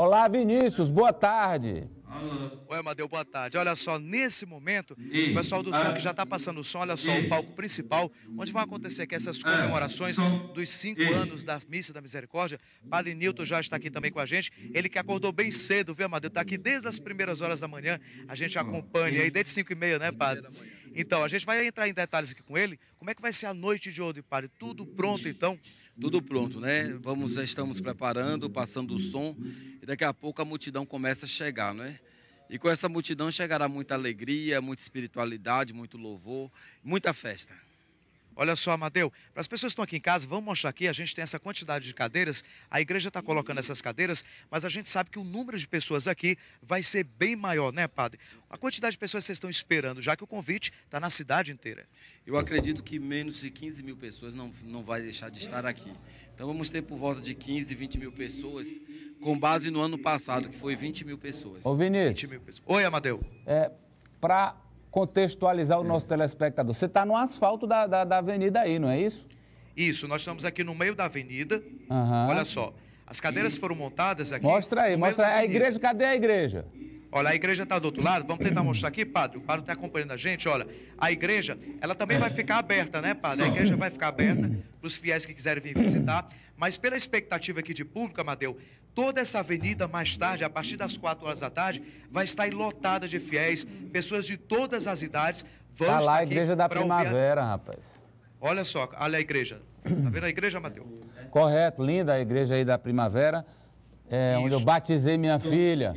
Olá, Vinícius, boa tarde. Oi, Amadeu, boa tarde. Olha só, nesse momento, o pessoal do som ah. que já está passando o som, olha só, o palco principal, onde vão acontecer aqui essas ah, comemorações dos cinco anos da Missa da Misericórdia. Padre Nilton já está aqui também com a gente. Ele que acordou bem cedo, viu, Amadeu? Está aqui desde as primeiras horas da manhã. A gente acompanha aí, desde cinco e meia, né, padre? Então, a gente vai entrar em detalhes aqui com ele. Como é que vai ser a noite de ouro, padre? Tudo pronto, então? Tudo pronto, né? Vamos, já estamos preparando, passando o som. E daqui a pouco a multidão começa a chegar, né? E com essa multidão chegará muita alegria, muita espiritualidade, muito louvor, muita festa. Olha só, Amadeu, para as pessoas que estão aqui em casa, vamos mostrar aqui, a gente tem essa quantidade de cadeiras, a igreja está colocando essas cadeiras, mas a gente sabe que o número de pessoas aqui vai ser bem maior, né, padre? A quantidade de pessoas que vocês estão esperando, já que o convite está na cidade inteira. Eu acredito que menos de 15 mil pessoas não, não vai deixar de estar aqui. Então vamos ter por volta de 15, 20 mil pessoas, com base no ano passado, que foi 20 mil pessoas. Ô, Vinícius. Mil pessoas. Oi, Amadeu. É, para contextualizar o nosso telespectador. Você está no asfalto da, da, da, avenida aí, não é isso? Isso, nós estamos aqui no meio da avenida. Uhum. Olha só. As cadeiras foram montadas aqui. Mostra aí, mostra aí. A igreja, cadê a igreja? Olha, a igreja está do outro lado. Vamos tentar mostrar aqui, padre. O padre está acompanhando a gente. Olha, a igreja, ela também vai ficar aberta, né, padre? A igreja vai ficar aberta para os fiéis que quiserem vir visitar. Mas pela expectativa aqui de público, Amadeu, Toda essa avenida, mais tarde, a partir das 4 horas da tarde, vai estar lotada de fiéis. Pessoas de todas as idades vão tá lá a Igreja da Primavera, ouvir... rapaz. Olha só, olha a igreja. Tá vendo a igreja, Mateus? Correto, linda a igreja aí da Primavera, é, onde eu batizei minha filha.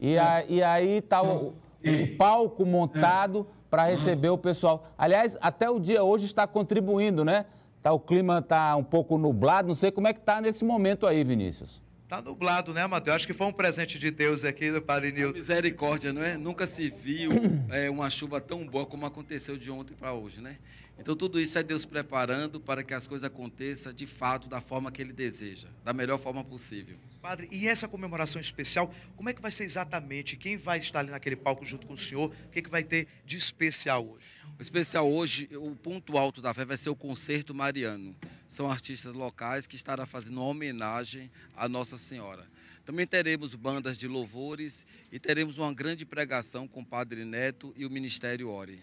E, a, e aí tá o, o palco montado é. para receber o pessoal. Aliás, até o dia hoje está contribuindo, né? Tá, o clima está um pouco nublado, não sei como é que está nesse momento aí, Vinícius. Tá nublado, né, Matheus? Acho que foi um presente de Deus aqui do Padre Nilton. Misericórdia, não é? Nunca se viu é, uma chuva tão boa como aconteceu de ontem para hoje, né? Então, tudo isso é Deus preparando para que as coisas aconteçam de fato da forma que Ele deseja, da melhor forma possível. Padre, e essa comemoração especial, como é que vai ser exatamente? Quem vai estar ali naquele palco junto com o senhor? O que, é que vai ter de especial hoje? O especial hoje, o ponto alto da fé vai ser o Concerto Mariano. São artistas locais que estará fazendo uma homenagem a Nossa Senhora. Também teremos bandas de louvores e teremos uma grande pregação com o Padre Neto e o Ministério Ore.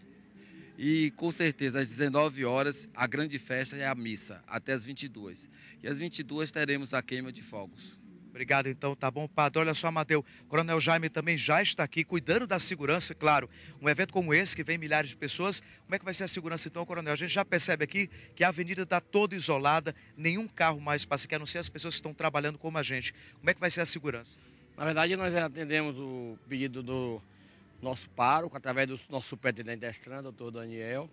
E com certeza, às 19 horas, a grande festa é a missa, até às 22. E às 22 teremos a queima de fogos. Obrigado, então, tá bom, padre. Olha só, Mateu, Coronel Jaime também já está aqui, cuidando da segurança, claro. Um evento como esse, que vem milhares de pessoas, como é que vai ser a segurança, então, Coronel? A gente já percebe aqui que a avenida está toda isolada, nenhum carro mais passa aqui, a não ser as pessoas que estão trabalhando como a gente. Como é que vai ser a segurança? Na verdade, nós atendemos o pedido do nosso pároco, através do nosso superintendente da Estran, doutor Daniel.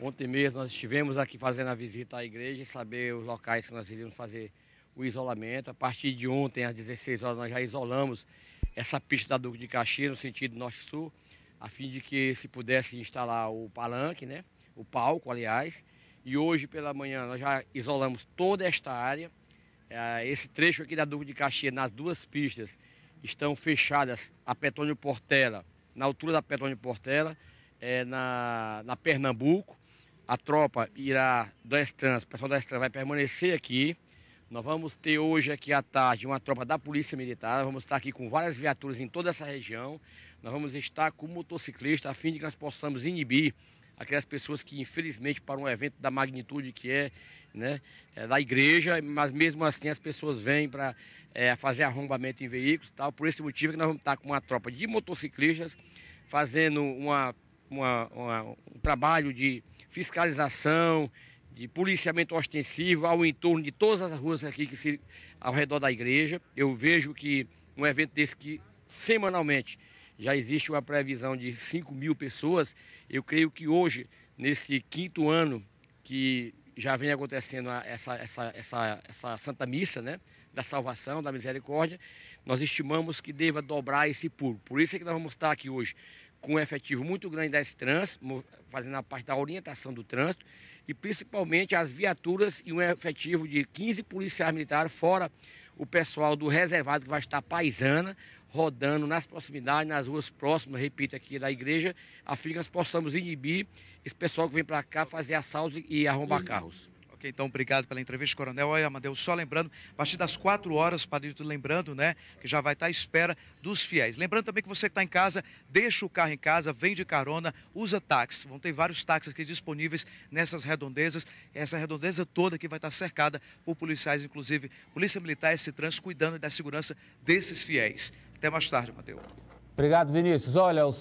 Ontem mesmo nós estivemos aqui fazendo a visita à igreja e saber os locais que nós iríamos fazer o isolamento. A partir de ontem, às 16 horas, nós já isolamos essa pista da Duque de Caxias, no sentido norte-sul, a fim de que se pudesse instalar o palanque, né? o palco, aliás. E hoje pela manhã nós já isolamos toda esta área. É, esse trecho aqui da Duque de Caxias, nas duas pistas, estão fechadas a Petrônio Portela, na altura da Petrônio Portela, é, na, na Pernambuco. A tropa irá do Estrans, o pessoal da Estrans vai permanecer aqui, nós vamos ter hoje aqui à tarde uma tropa da Polícia Militar, vamos estar aqui com várias viaturas em toda essa região. Nós vamos estar com motociclista a fim de que nós possamos inibir aquelas pessoas que infelizmente para um evento da magnitude que é, né, é da igreja, mas mesmo assim as pessoas vêm para é, fazer arrombamento em veículos e tal. Por esse motivo que nós vamos estar com uma tropa de motociclistas fazendo uma, uma, uma um trabalho de fiscalização, de policiamento ostensivo ao entorno de todas as ruas aqui que se, ao redor da igreja. Eu vejo que um evento desse que semanalmente já existe uma previsão de 5 mil pessoas. Eu creio que hoje, nesse quinto ano que já vem acontecendo essa, essa, essa, essa Santa Missa, né? Da salvação, da misericórdia, nós estimamos que deva dobrar esse público. Por isso é que nós vamos estar aqui hoje com um efetivo muito grande da trans, fazendo a parte da orientação do trânsito, e principalmente as viaturas e um efetivo de 15 policiais militares, fora o pessoal do reservado que vai estar paisana, rodando nas proximidades, nas ruas próximas, repito aqui, da igreja, a fim que nós possamos inibir esse pessoal que vem para cá fazer assaltos e arrombar carros. Ok, então obrigado pela entrevista, Coronel. Olha, Amadeu, só lembrando, a partir das quatro horas, Padrito, lembrando, né, que já vai estar à espera dos fiéis. Lembrando também que você que está em casa, deixa o carro em casa, vem de carona, usa táxi. Vão ter vários táxis aqui disponíveis nessas redondezas. Essa redondeza toda que vai estar cercada por policiais, inclusive Polícia Militar e trans cuidando da segurança desses fiéis. Até mais tarde, Amadeu. Obrigado, Vinícius. Olha, o